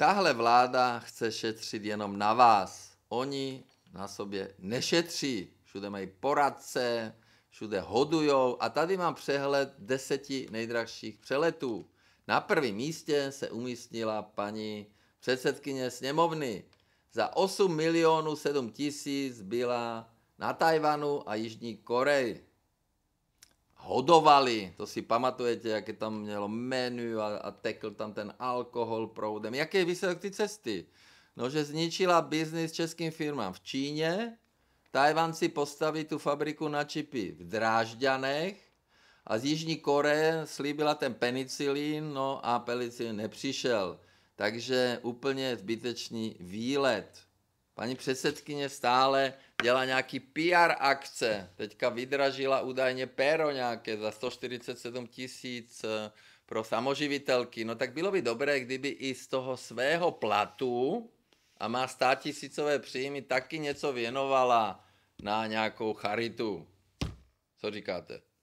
Tahle vláda chce šetřit jenom na vás. Oni na sobě nešetří. Všude mají poradce, všude hodujou. A tady mám přehled deseti nejdražších přeletů. Na prvním místě se umístnila paní předsedkyně sněmovny. Za 8 milionů 7 tisíc byla na Tajvanu a Jižní Koreji hodovali, to si pamatujete, jaké tam mělo menu a, a tekl tam ten alkohol proudem. Jaký je výsledek ty cesty? No, že zničila biznis českým firmám v Číně, Tajvanci postaví tu fabriku na čipy v Drážďanech a z Jižní Koreje slíbila ten penicilín, no a penicilín nepřišel. Takže úplně zbytečný výlet. Paní předsedkyně stále dělá nějaký PR akce. Teďka vydražila údajně péro nějaké za 147 tisíc eh, pro samoživitelky. No tak bylo by dobré, kdyby i z toho svého platu a má 100 tisícové příjmy, taky něco věnovala na nějakou charitu. Co říkáte?